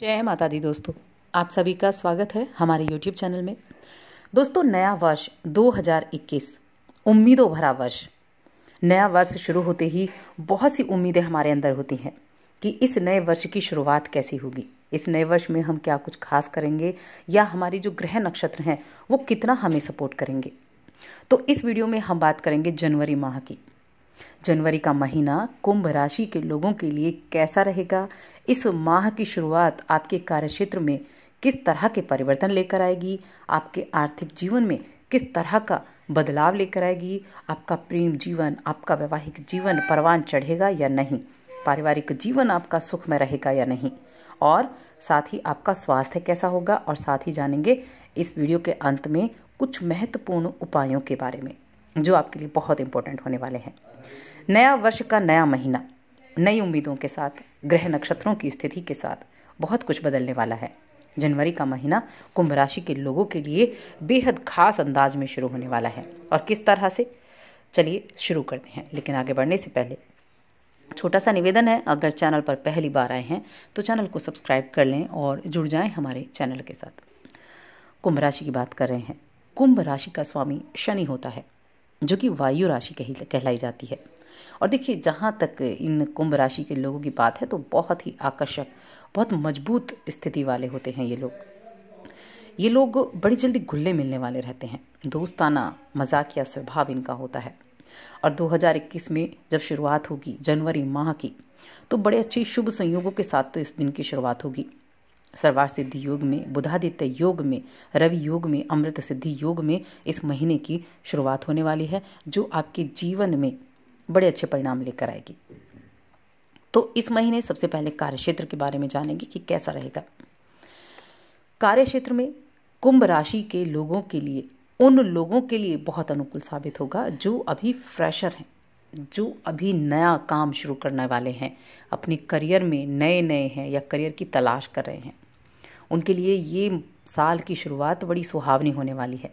जय माता दी दोस्तों आप सभी का स्वागत है हमारे YouTube चैनल में दोस्तों नया वर्ष 2021 उम्मीदों भरा वर्ष नया वर्ष शुरू होते ही बहुत सी उम्मीदें हमारे अंदर होती हैं कि इस नए वर्ष की शुरुआत कैसी होगी इस नए वर्ष में हम क्या कुछ खास करेंगे या हमारी जो ग्रह नक्षत्र हैं वो कितना हमें सपोर्ट करेंगे तो इस वीडियो में हम बात करेंगे जनवरी माह की जनवरी का महीना कुंभ राशि के लोगों के लिए कैसा रहेगा इस माह की शुरुआत आपके कार्यक्षेत्र में किस तरह के परिवर्तन लेकर आएगी आपके आर्थिक जीवन में किस तरह का बदलाव लेकर आएगी आपका प्रेम जीवन आपका वैवाहिक जीवन परवान चढ़ेगा या नहीं पारिवारिक जीवन आपका सुख में रहेगा या नहीं और साथ ही आपका स्वास्थ्य कैसा होगा और साथ ही जानेंगे इस वीडियो के अंत में कुछ महत्वपूर्ण उपायों के बारे में जो आपके लिए बहुत इंपॉर्टेंट होने वाले हैं नया वर्ष का नया महीना नई उम्मीदों के साथ ग्रह नक्षत्रों की स्थिति के साथ बहुत कुछ बदलने वाला है जनवरी का महीना कुंभ राशि के लोगों के लिए बेहद खास अंदाज में शुरू होने वाला है और किस तरह से चलिए शुरू करते हैं लेकिन आगे बढ़ने से पहले छोटा सा निवेदन है अगर चैनल पर पहली बार आए हैं तो चैनल को सब्सक्राइब कर लें और जुड़ जाएं हमारे चैनल के साथ कुंभ राशि की बात कर रहे हैं कुंभ राशि का स्वामी शनि होता है जो कि वायु राशि कही कहलाई जाती है और देखिए जहाँ तक इन कुंभ राशि के लोगों की बात है तो बहुत ही आकर्षक बहुत मजबूत स्थिति वाले होते हैं ये लोग ये लोग बड़ी जल्दी घुलने मिलने वाले रहते हैं दोस्ताना मजाकिया स्वभाव इनका होता है और 2021 में जब शुरुआत होगी जनवरी माह की तो बड़े अच्छे शुभ संयोगों के साथ तो इस दिन की शुरुआत होगी सर्वार सिद्धि योग में बुधादित्य योग में रवि योग में अमृत सिद्धि योग में इस महीने की शुरुआत होने वाली है जो आपके जीवन में बड़े अच्छे परिणाम लेकर आएगी तो इस महीने सबसे पहले कार्य क्षेत्र के बारे में जानेंगे कि कैसा रहेगा कार्य क्षेत्र में कुंभ राशि के लोगों के लिए उन लोगों के लिए बहुत अनुकूल साबित होगा जो अभी फ्रेशर हैं जो अभी नया काम शुरू करने वाले हैं अपने करियर में नए नए हैं या करियर की तलाश कर रहे हैं उनके लिए ये साल की शुरुआत बड़ी सुहावनी होने वाली है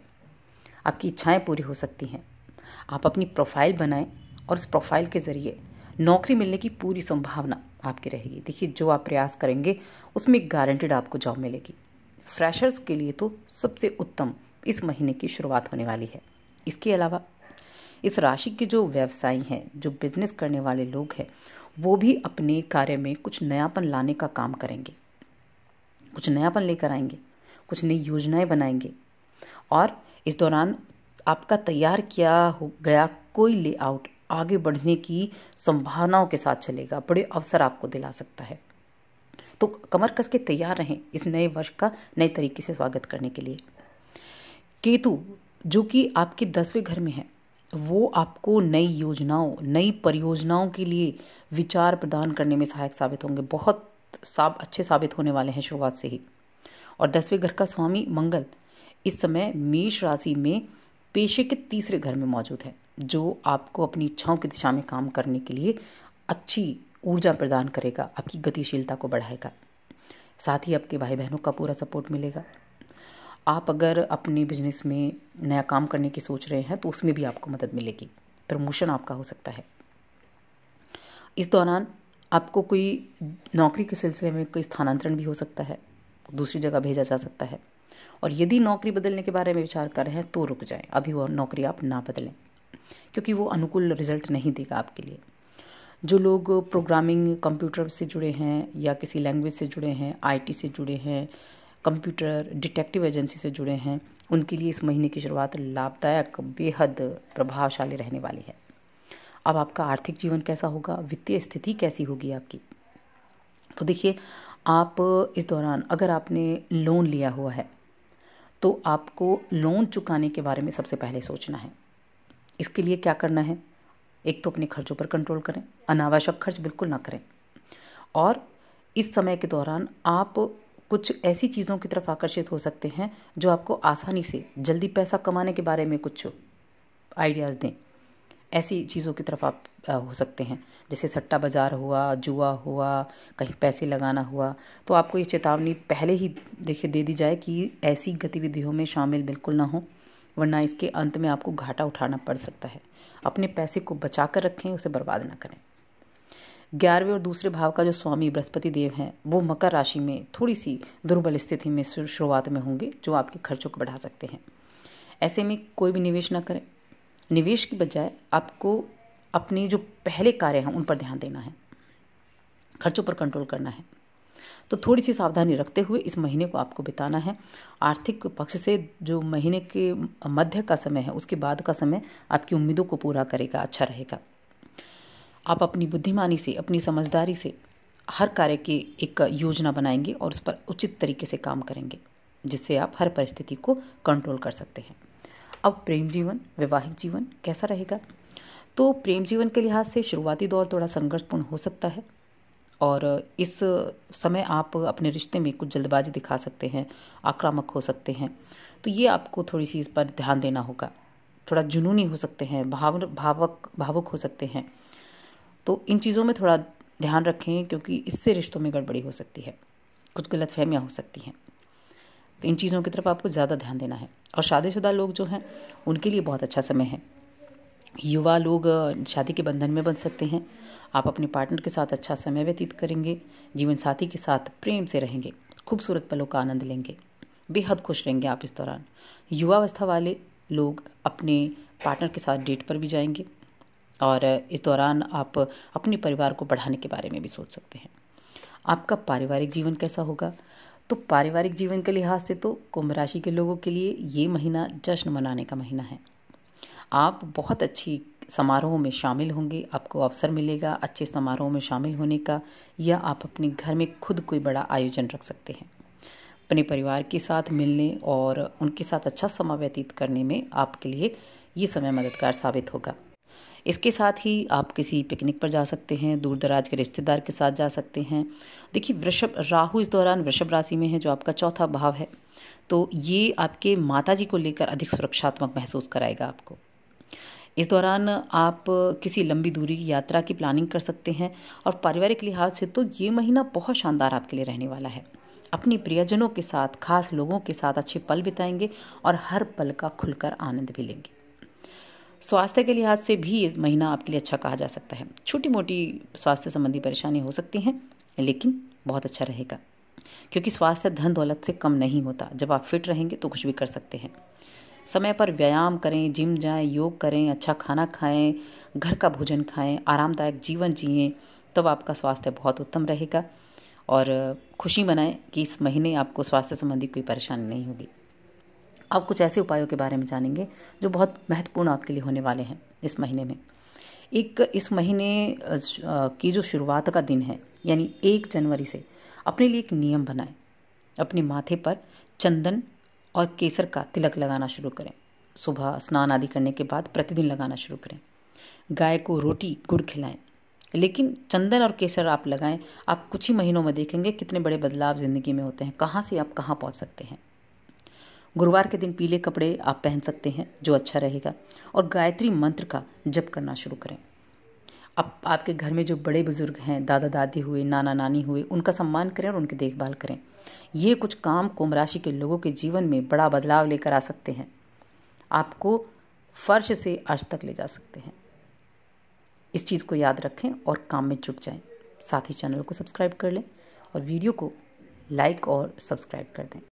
आपकी इच्छाएं पूरी हो सकती हैं आप अपनी प्रोफाइल बनाएं और उस प्रोफाइल के ज़रिए नौकरी मिलने की पूरी संभावना आपकी रहेगी देखिए जो आप प्रयास करेंगे उसमें गारंटेड आपको जॉब मिलेगी फ्रेशर्स के लिए तो सबसे उत्तम इस महीने की शुरुआत होने वाली है इसके अलावा इस राशि के जो व्यवसायी हैं जो बिजनेस करने वाले लोग हैं वो भी अपने कार्य में कुछ नयापन लाने का काम करेंगे कुछ नयापन लेकर आएंगे कुछ नई योजनाएं बनाएंगे और इस दौरान आपका तैयार किया हो गया कोई लेआउट आगे बढ़ने की संभावनाओं के साथ चलेगा बड़े अवसर आपको दिला सकता है तो कमर कस के तैयार रहें इस नए वर्ष का नए तरीके से स्वागत करने के लिए केतु जो कि आपके दसवें घर में है वो आपको नई योजनाओं नई परियोजनाओं के लिए विचार प्रदान करने में सहायक साबित होंगे बहुत साब अच्छे साबित होने वाले हैं शुरुआत से ही और दसवें घर का स्वामी मंगल इस समय मेष राशि में पेशे के तीसरे घर में मौजूद है जो आपको अपनी इच्छाओं की दिशा में काम करने के लिए अच्छी ऊर्जा प्रदान करेगा आपकी गतिशीलता को बढ़ाएगा साथ ही आपके भाई बहनों का पूरा सपोर्ट मिलेगा आप अगर अपने बिजनेस में नया काम करने की सोच रहे हैं तो उसमें भी आपको मदद मिलेगी प्रमोशन आपका हो सकता है इस दौरान आपको कोई नौकरी के सिलसिले में कोई स्थानांतरण भी हो सकता है दूसरी जगह भेजा जा सकता है और यदि नौकरी बदलने के बारे में विचार कर रहे हैं तो रुक जाएं अभी वो नौकरी आप ना बदलें क्योंकि वो अनुकूल रिजल्ट नहीं देगा आपके लिए जो लोग प्रोग्रामिंग कंप्यूटर से जुड़े हैं या किसी लैंग्वेज से जुड़े हैं आईटी से जुड़े हैं कंप्यूटर डिटेक्टिव एजेंसी से जुड़े हैं उनके लिए इस महीने की शुरुआत लाभदायक बेहद प्रभावशाली रहने वाली है अब आपका आर्थिक जीवन कैसा होगा वित्तीय स्थिति कैसी होगी आपकी तो देखिए आप इस दौरान अगर आपने लोन लिया हुआ है तो आपको लोन चुकाने के बारे में सबसे पहले सोचना है इसके लिए क्या करना है एक तो अपने खर्चों पर कंट्रोल करें अनावश्यक खर्च बिल्कुल ना करें और इस समय के दौरान आप कुछ ऐसी चीज़ों की तरफ आकर्षित हो सकते हैं जो आपको आसानी से जल्दी पैसा कमाने के बारे में कुछ आइडियाज़ दें ऐसी चीज़ों की तरफ आप हो सकते हैं जैसे सट्टा बाज़ार हुआ जुआ हुआ कहीं पैसे लगाना हुआ तो आपको ये चेतावनी पहले ही देखिए दे दी जाए कि ऐसी गतिविधियों में शामिल बिल्कुल ना हो वरना इसके अंत में आपको घाटा उठाना पड़ सकता है अपने पैसे को बचा कर रखें उसे बर्बाद ना करें ग्यारहवें और दूसरे भाव का जो स्वामी बृहस्पति देव हैं वो मकर राशि में थोड़ी सी दुर्बल स्थिति में शुरुआत में होंगे जो आपके खर्चों को बढ़ा सकते हैं ऐसे में कोई भी निवेश ना करें निवेश की बजाय आपको अपने जो पहले कार्य हैं उन पर ध्यान देना है खर्चों पर कंट्रोल करना है तो थोड़ी सी सावधानी रखते हुए इस महीने को आपको बिताना है आर्थिक पक्ष से जो महीने के मध्य का समय है उसके बाद का समय आपकी उम्मीदों को पूरा करेगा अच्छा रहेगा आप अपनी बुद्धिमानी से अपनी समझदारी से हर कार्य की एक योजना बनाएंगे और उस पर उचित तरीके से काम करेंगे जिससे आप हर परिस्थिति को कंट्रोल कर सकते हैं अब प्रेम जीवन वैवाहिक जीवन कैसा रहेगा तो प्रेम जीवन के लिहाज से शुरुआती दौर थोड़ा संघर्षपूर्ण हो सकता है और इस समय आप अपने रिश्ते में कुछ जल्दबाजी दिखा सकते हैं आक्रामक हो सकते हैं तो ये आपको थोड़ी सी इस पर ध्यान देना होगा थोड़ा जुनूनी हो सकते हैं भाव भावक भावुक हो सकते हैं तो इन चीज़ों में थोड़ा ध्यान रखें क्योंकि इससे रिश्तों में गड़बड़ी हो सकती है कुछ गलत फहमियाँ हो सकती हैं तो इन चीज़ों की तरफ आपको ज़्यादा ध्यान देना है और शादीशुदा लोग जो हैं उनके लिए बहुत अच्छा समय है युवा लोग शादी के बंधन में बन सकते हैं आप अपने पार्टनर के साथ अच्छा समय व्यतीत करेंगे जीवन साथी के साथ प्रेम से रहेंगे खूबसूरत पलों का आनंद लेंगे बेहद खुश रहेंगे आप इस दौरान युवावस्था वाले लोग अपने पार्टनर के साथ डेट पर भी जाएंगे और इस दौरान आप अपने परिवार को बढ़ाने के बारे में भी सोच सकते हैं आपका पारिवारिक जीवन कैसा होगा तो पारिवारिक जीवन के लिहाज से तो कुंभ राशि के लोगों के लिए ये महीना जश्न मनाने का महीना है आप बहुत अच्छी समारोह में शामिल होंगे आपको अवसर मिलेगा अच्छे समारोह में शामिल होने का या आप अपने घर में खुद कोई बड़ा आयोजन रख सकते हैं अपने परिवार के साथ मिलने और उनके साथ अच्छा समय व्यतीत करने में आपके लिए ये समय मददगार साबित होगा इसके साथ ही आप किसी पिकनिक पर जा सकते हैं दूर दराज के रिश्तेदार के साथ जा सकते हैं देखिए वृषभ राहु इस दौरान वृषभ राशि में है जो आपका चौथा भाव है तो ये आपके माता जी को लेकर अधिक सुरक्षात्मक महसूस कराएगा आपको इस दौरान आप किसी लंबी दूरी की यात्रा की प्लानिंग कर सकते हैं और पारिवारिक लिहाज से तो ये महीना बहुत शानदार आपके लिए रहने वाला है अपने प्रियजनों के साथ खास लोगों के साथ अच्छे पल बिताएंगे और हर पल का खुलकर आनंद भी लेंगे स्वास्थ्य के लिहाज से भी ये महीना आपके लिए अच्छा कहा जा सकता है छोटी मोटी स्वास्थ्य संबंधी परेशानी हो सकती हैं लेकिन बहुत अच्छा रहेगा क्योंकि स्वास्थ्य धन दौलत से कम नहीं होता जब आप फिट रहेंगे तो कुछ भी कर सकते हैं समय पर व्यायाम करें जिम जाएं योग करें अच्छा खाना खाएं घर का भोजन खाएं आरामदायक जीवन जिएं तब आपका स्वास्थ्य बहुत उत्तम रहेगा और खुशी मनाएं कि इस महीने आपको स्वास्थ्य संबंधी कोई परेशानी नहीं होगी आप कुछ ऐसे उपायों के बारे में जानेंगे जो बहुत महत्वपूर्ण आपके लिए होने वाले हैं इस महीने में एक इस महीने की जो शुरुआत का दिन है यानी एक जनवरी से अपने लिए एक नियम बनाएं अपने माथे पर चंदन और केसर का तिलक लगाना शुरू करें सुबह स्नान आदि करने के बाद प्रतिदिन लगाना शुरू करें गाय को रोटी गुड़ खिलाएं लेकिन चंदन और केसर आप लगाएं आप कुछ ही महीनों में देखेंगे कितने बड़े बदलाव ज़िंदगी में होते हैं कहाँ से आप कहाँ पहुँच सकते हैं गुरुवार के दिन पीले कपड़े आप पहन सकते हैं जो अच्छा रहेगा और गायत्री मंत्र का जप करना शुरू करें अब आपके घर में जो बड़े बुजुर्ग हैं दादा दादी हुए नाना नानी हुए उनका सम्मान करें और उनकी देखभाल करें ये कुछ काम कुंभ राशि के लोगों के जीवन में बड़ा बदलाव लेकर आ सकते हैं आपको फर्श से अर्श तक ले जा सकते हैं इस चीज़ को याद रखें और काम में जुट जाएं साथ ही चैनल को सब्सक्राइब कर लें और वीडियो को लाइक और सब्सक्राइब कर दें